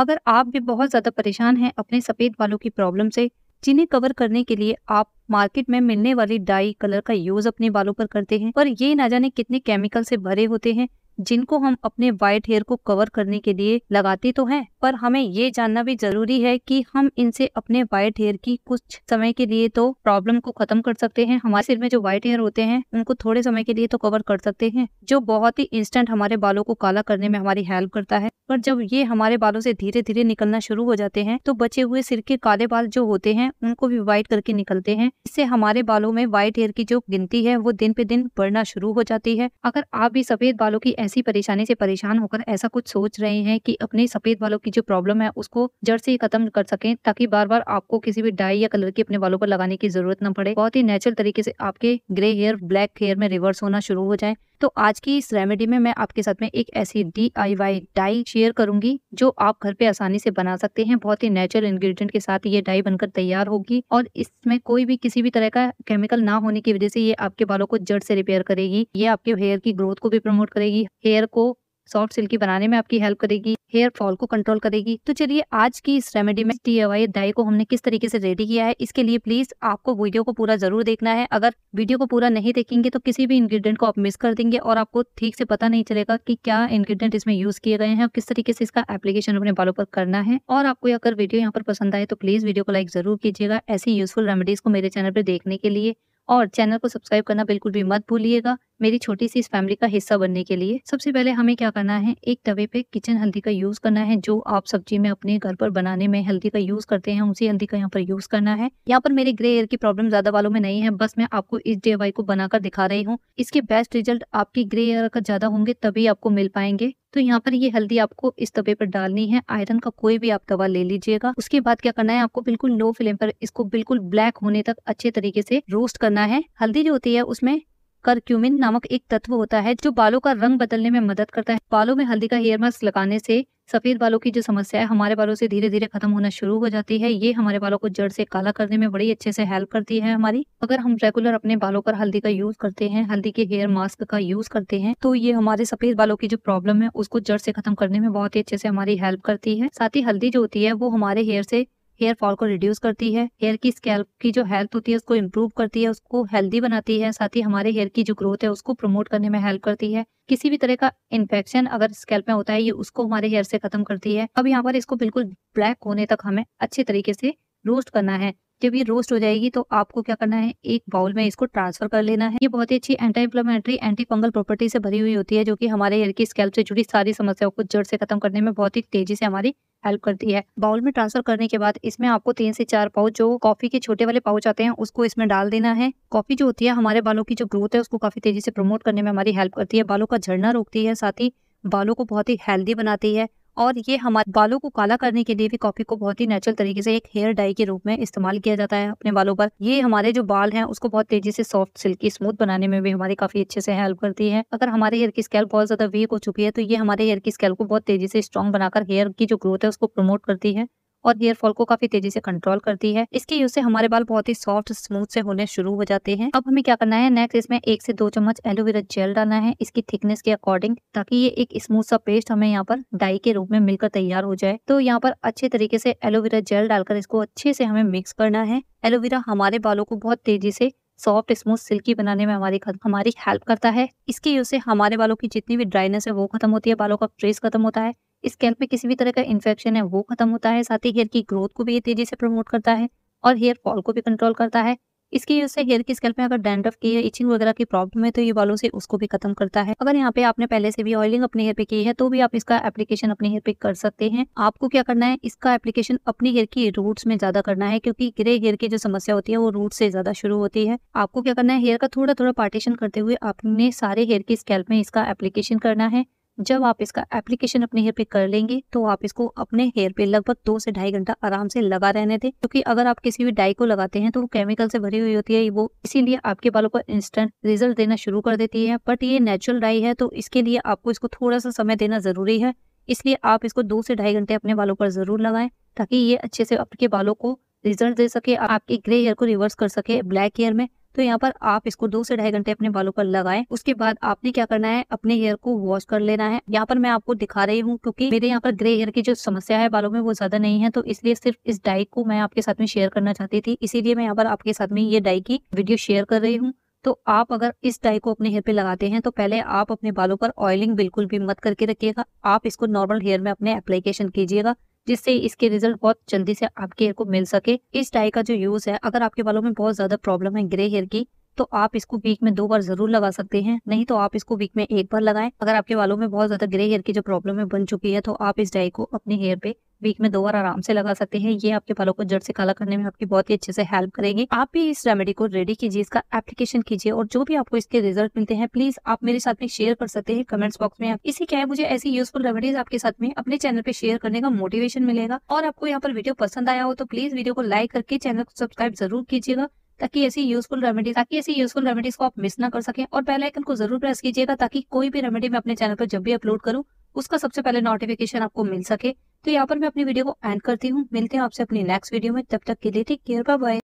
अगर आप भी बहुत ज़्यादा परेशान हैं अपने सफ़ेद बालों की प्रॉब्लम से जिन्हें कवर करने के लिए आप मार्केट में मिलने वाली डाई कलर का यूज अपने बालों पर करते हैं पर ये ना जाने कितने केमिकल से भरे होते हैं जिनको हम अपने व्हाइट हेयर को कवर करने के लिए लगाते तो हैं पर हमें ये जानना भी जरूरी है कि हम इनसे अपने व्हाइट हेयर की कुछ समय के लिए तो प्रॉब्लम को खत्म कर सकते हैं हमारे सिर में जो व्हाइट हेयर होते हैं उनको थोड़े समय के लिए तो कवर कर सकते हैं जो बहुत ही इंस्टेंट हमारे बालों को काला करने में हमारी हेल्प करता है पर जब ये हमारे बालों से धीरे धीरे निकलना शुरू हो जाते हैं तो बचे हुए सिर के काले बाल जो होते हैं उनको भी व्हाइट करके निकलते हैं इससे हमारे बालों में व्हाइट हेयर की जो गिनती है वो दिन पे दिन बढ़ना शुरू हो जाती है अगर आप भी सफेद बालों की ऐसी परेशानी से परेशान होकर ऐसा कुछ सोच रहे हैं कि अपने सफेद वालों की जो प्रॉब्लम है उसको जड़ से ही खत्म कर सके ताकि बार बार आपको किसी भी डाई या कलर की अपने वालों पर लगाने की जरूरत न पड़े बहुत ही नेचुरल तरीके से आपके ग्रे हेयर ब्लैक हेयर में रिवर्स होना शुरू हो जाए तो आज की इस रेमेडी में मैं आपके साथ में एक ऐसी D I Y dye share करूंगी जो आप घर पे आसानी से बना सकते हैं बहुत ही नेचुरल इंग्रेडिएंट के साथ ये डाई बनकर तैयार होगी और इसमें कोई भी किसी भी तरह का केमिकल ना होने की वजह से ये आपके बालों को जड़ से रिपेयर करेगी ये आपके हेयर की ग्रोथ को भी प्रमोट करेगी हेयर को सॉफ्ट सिल्की बनाने में आपकी हेल्प करेगी हेयर फॉल को कंट्रोल करेगी तो चलिए आज की इस रेमेडी में टी एवाई को हमने किस तरीके से रेडी किया है इसके लिए प्लीज आपको वीडियो को पूरा जरूर देखना है अगर वीडियो को पूरा नहीं देखेंगे तो किसी भी इंग्रेडिएंट को आप मिस कर देंगे और आपको ठीक से पता नहीं चलेगा की क्या इंग्रीडियंट इसमें यूज किए गए हैं और किस तरीके से इसका एप्लीकेशन अपने बालों पर करना है और आपको अगर वीडियो यहाँ पर पसंद आए तो प्लीज वीडियो को लाइक जरूर कीजिएगा ऐसी यूजफुल रेमेडीज को मेरे चैनल पर देखने के लिए और चैनल को सब्सक्राइब करना बिल्कुल भी मत भूलिएगा मेरी छोटी सी इस फैमिली का हिस्सा बनने के लिए सबसे पहले हमें क्या करना है एक तवे पे किचन हल्दी का यूज़ करना है जो आप सब्जी में अपने घर पर बनाने में हल्दी का यूज़ करते हैं उसी हल्दी का यहाँ पर यूज़ करना है यहाँ पर मेरे ग्रे एयर की प्रॉब्लम ज़्यादा वालों में नहीं है बस मैं आपको इस डे को बनाकर दिखा रही हूँ इसके बेस्ट रिजल्ट आपकी ग्रे एयर अगर ज़्यादा होंगे तभी आपको मिल पाएंगे तो यहाँ पर ये हल्दी आपको इस तवे पर डालनी है आयरन का कोई भी आप दवा ले लीजिएगा उसके बाद क्या करना है आपको बिल्कुल लो फ्लेम पर इसको बिल्कुल ब्लैक होने तक अच्छे तरीके से रोस्ट करना है हल्दी जो होती है उसमें करक्यूमिन नामक एक तत्व होता है जो बालों का रंग बदलने में मदद करता है बालों में हल्दी का हेयर मास्क लगाने से सफ़ेद बालों की जो समस्या है हमारे बालों से धीरे धीरे खत्म होना शुरू हो जाती है ये हमारे बालों को जड़ से काला करने में बड़ी अच्छे से हेल्प करती है हमारी अगर हम रेगुलर अपने बालों पर हल्दी का यूज करते हैं हल्दी के हेयर मास्क का यूज करते हैं तो ये हमारे सफेद बालों की जो प्रॉब्लम है उसको जड़ से खत्म करने में बहुत ही अच्छे से हमारी हेल्प करती है साथ ही हल्दी जो होती है वो हमारे हेयर से हेयर फॉल को रिड्यूस करती है हेयर की स्कैल्प की जो हेल्थ होती है उसको इम्प्रूव करती है उसको हेल्दी बनाती है साथ ही हमारे हेयर की जो ग्रोथ है उसको प्रमोट करने में हेल्प करती है किसी भी तरह का इन्फेक्शन अगर स्कैल्प में होता है ये उसको हमारे हेयर से खत्म करती है अब यहाँ पर इसको बिल्कुल ब्लैक होने तक हमें अच्छे तरीके से रोस्ट करना है जब ये रोस्ट हो जाएगी तो आपको क्या करना है एक बाउल में इसको ट्रांसफर कर लेना है ये बहुत ही अच्छी anti inflammatory anti fungal property से भरी हुई होती है जो कि हमारे हेयर की स्कैल्प से जुड़ी सारी समस्याओं को जड़ से खत्म करने में बहुत ही तेजी से हमारी हेल्प करती है बाउल में ट्रांसफर करने के बाद इसमें आपको तीन से चार पाउच जो कॉफी के छोटे वाले पाउच आते हैं उसको इसमें डाल देना है कॉफी जो होती है हमारे बालों की जो ग्रोथ है उसको काफी तेजी से प्रमोट करने में हमारी हेल्प करती है बालों का झड़ना रोकती है साथ ही बालों को बहुत ही हेल्दी बनाती है और ये हमारे बालों को काला करने के लिए भी कॉफी को बहुत ही नेचुरल तरीके से एक हेयर डाई के रूप में इस्तेमाल किया जाता है अपने बालों पर ये हमारे जो बाल हैं उसको बहुत तेजी से सॉफ्ट सिल्की स्मूथ बनाने में भी हमारी काफी अच्छे से हेल्प करती है अगर हमारे हेयर की स्केल बहुत ज्यादा वीक हो चुकी है तो ये हमारे हेयर की स्केल को बहुत तेजी से स्ट्रॉन्ग बनाकर हेयर की जो ग्रोथ है उसको प्रमोट करती है और हेयर फॉल को काफी तेजी से कंट्रोल करती है इसके यूज से हमारे बाल बहुत ही सॉफ्ट स्मूथ से होने शुरू हो जाते हैं अब हमें क्या करना है नेक्स्ट इसमें एक से दो चम्मच एलोवेरा जेल डालना है इसकी थिकनेस के अकॉर्डिंग ताकि ये एक स्मूथ सा पेस्ट हमें यहाँ पर डाई के रूप में मिलकर तैयार हो जाए तो यहाँ पर अच्छे तरीके से एलोवेरा जेल डालकर इसको अच्छे से हमें मिक्स करना है एलोवेरा हमारे बालों को बहुत तेजी से सॉफ्ट स्मूथ सिल्की बनाने में हमारी हमारी हेल्प करता है इसके यूज से हमारे बालों की जितनी भी ड्राइनेस है वो खत्म होती है बालों का ट्रेस खत्म होता है स्कैल्प पे किसी भी तरह का इन्फेक्शन है वो खत्म होता है साथ ही हेयर की ग्रोथ को भी ये तेजी से प्रमोट करता है और हेयर फॉल को भी कंट्रोल करता है इसकी वजह से हेयर की स्कैल्प में अगर डेंड्रफ की या इचिंग वगैरह की प्रॉब्लम है तो ये बालों से उसको भी खत्म करता है अगर यहाँ पे आपने पहले से भी ऑयलिंग अपने हेयर पे की है तो भी आप इसका एप्लीकेशन अपने हेयर पे कर सकते हैं आपको क्या करना है इसका एप्लीकेशन अपने हेयर की रूट्स में ज्यादा करना है क्योंकि ग्रे हेयर की जो समस्या होती है वो रूट से ज्यादा शुरू होती है आपको क्या करना है हेयर का थोड़ा थोड़ा पार्टीशन करते हुए आपने सारे हेयर की स्कैल्प में इसका एप्लीकेशन करना है जब आप इसका एप्लीकेशन अपने हेयर पे कर लेंगे तो आप इसको अपने हेयर पे लगभग दो से ढाई घंटा आराम से लगा रहने दें क्योंकि तो अगर आप किसी भी डाई को लगाते हैं तो वो केमिकल से भरी हुई होती है वो इसीलिए आपके बालों को इंस्टेंट रिजल्ट देना शुरू कर देती है बट ये नेचुरल डाई है तो इसके लिए आपको इसको थोड़ा सा समय देना जरूरी है इसलिए आप इसको दो से ढाई घंटे अपने बालों पर जरूर लगाएं ताकि ये अच्छे से आपके बालों को रिजल्ट दे सके आपके ग्रे हेयर को रिवर्स कर सके ब्लैक हेयर में तो यहाँ पर आप इसको दो से ढाई घंटे अपने बालों पर लगाएं उसके बाद आपने क्या करना है अपने हेयर को वॉश कर लेना है यहाँ पर मैं आपको दिखा रही हूँ क्योंकि मेरे यहाँ पर ग्रे हेयर की जो समस्या है बालों में वो ज्यादा नहीं है तो इसलिए सिर्फ इस डाई को मैं आपके साथ में शेयर करना चाहती थी इसीलिए मैं यहाँ पर आपके साथ में ये डाई की वीडियो शेयर कर रही हूँ तो आप अगर इस डाई को अपने हेयर पे लगाते हैं तो पहले आप अपने बालों पर ऑयलिंग बिल्कुल भी मत करके रखिएगा आप इसको नॉर्मल हेयर में अपने एप्लीकेशन कीजिएगा जिससे इसके रिजल्ट बहुत जल्दी से आपके हेयर को मिल सके इस डाई का जो यूज है अगर आपके बालों में बहुत ज्यादा प्रॉब्लम है ग्रे हेयर की तो आप इसको वीक में दो बार जरूर लगा सकते हैं नहीं तो आप इसको वीक में एक बार लगाएं अगर आपके बालों में बहुत ज्यादा ग्रे हेयर की जो प्रॉब्लम है बन चुकी है तो आप इस डाई को अपने हेयर पे वीक में दो बार आराम से लगा सकते हैं ये आपके बालों को जड़ से काला करने में आपकी बहुत ही अच्छे से हेल्प करेगी आप भी इस रेमेडी को रेडी कीजिए इसका एप्लीकेशन कीजिए और जो भी आपको इसके रिजल्ट मिलते हैं प्लीज आप मेरे साथ में शेयर कर सकते हैं कमेंट्स बॉक्स में इसी क्या है मुझे ऐसी यूजफुल रेमेडीज आपके साथ में अपने चैनल पे शेयर करने का मोटिवेशन मिलेगा और आपको यहाँ पर वीडियो पसंद आया हो तो प्लीज वीडियो को लाइक करके चैनल को सब्सक्राइब जरूर कीजिएगा ताकि ऐसी यूजफुल रेमेडीज ताकि ऐसी यूजफुल रेमेडीज को आप मिस ना कर सकें और बेल आइकन को जरूर प्रेस कीजिएगा ताकि कोई भी रेमेडी मैं अपने चैनल पर जब भी अपलोड करूँ उसका सबसे पहले नोटिफिकेशन आपको मिल सके तो यहाँ पर मैं अपनी वीडियो को एंड करती हूँ मिलते हैं आपसे अपनी नेक्स्ट वीडियो में तब तक के लिए टेक केयर बाय